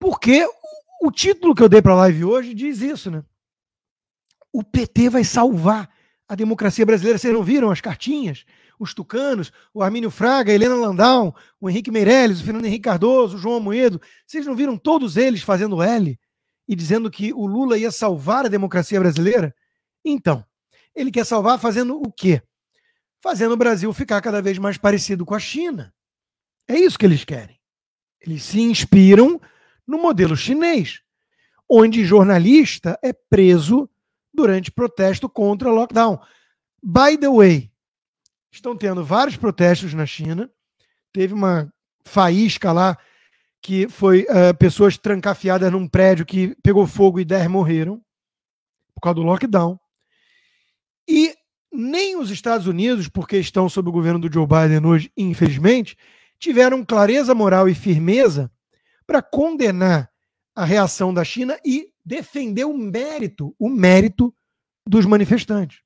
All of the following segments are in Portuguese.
Porque o título que eu dei para a live hoje diz isso, né? O PT vai salvar a democracia brasileira. Vocês não viram as cartinhas? Os tucanos, o Armínio Fraga, a Helena Landau, o Henrique Meirelles, o Fernando Henrique Cardoso, o João Amoedo. Vocês não viram todos eles fazendo L e dizendo que o Lula ia salvar a democracia brasileira? Então, ele quer salvar fazendo o quê? Fazendo o Brasil ficar cada vez mais parecido com a China. É isso que eles querem. Eles se inspiram no modelo chinês, onde jornalista é preso durante protesto contra lockdown. By the way, estão tendo vários protestos na China. Teve uma faísca lá que foi uh, pessoas trancafiadas num prédio que pegou fogo e 10 morreram por causa do lockdown. E nem os Estados Unidos, porque estão sob o governo do Joe Biden hoje, infelizmente, tiveram clareza moral e firmeza para condenar a reação da China e defender o mérito, o mérito dos manifestantes.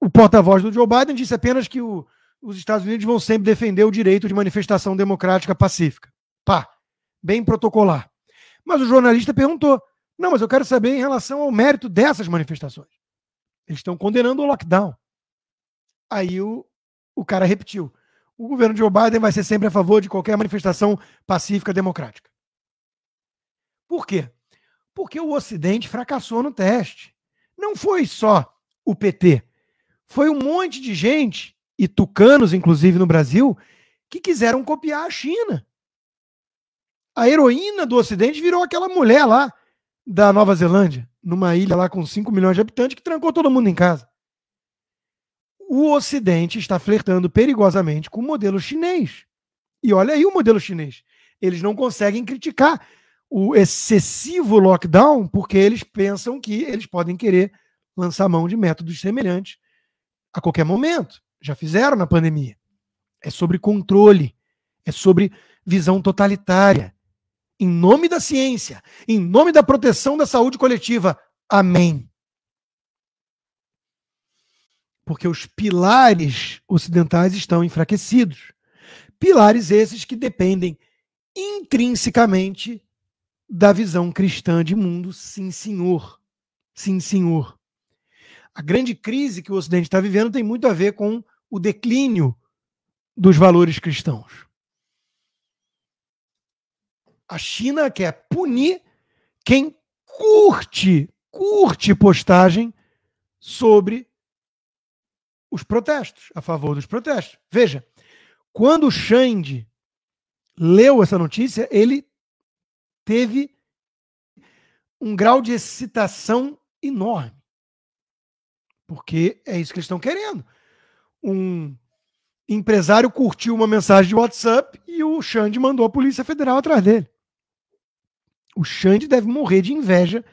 O porta-voz do Joe Biden disse apenas que o, os Estados Unidos vão sempre defender o direito de manifestação democrática pacífica. Pá, bem protocolar. Mas o jornalista perguntou: não, mas eu quero saber em relação ao mérito dessas manifestações. Eles estão condenando o lockdown. Aí o, o cara repetiu: o governo de Joe Biden vai ser sempre a favor de qualquer manifestação pacífica democrática. Por quê? Porque o Ocidente fracassou no teste. Não foi só o PT. Foi um monte de gente, e tucanos, inclusive no Brasil, que quiseram copiar a China. A heroína do Ocidente virou aquela mulher lá da Nova Zelândia, numa ilha lá com 5 milhões de habitantes, que trancou todo mundo em casa o Ocidente está flertando perigosamente com o modelo chinês. E olha aí o modelo chinês. Eles não conseguem criticar o excessivo lockdown porque eles pensam que eles podem querer lançar mão de métodos semelhantes a qualquer momento. Já fizeram na pandemia. É sobre controle, é sobre visão totalitária. Em nome da ciência, em nome da proteção da saúde coletiva. Amém porque os pilares ocidentais estão enfraquecidos. Pilares esses que dependem intrinsecamente da visão cristã de mundo, sim, senhor. Sim, senhor. A grande crise que o Ocidente está vivendo tem muito a ver com o declínio dos valores cristãos. A China quer punir quem curte, curte postagem sobre os protestos, a favor dos protestos. Veja, quando o Xande leu essa notícia, ele teve um grau de excitação enorme. Porque é isso que eles estão querendo. Um empresário curtiu uma mensagem de WhatsApp e o Xande mandou a Polícia Federal atrás dele. O Xande deve morrer de inveja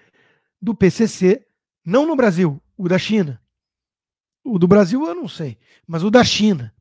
do PCC, não no Brasil, o da China. O do Brasil eu não sei, mas o da China.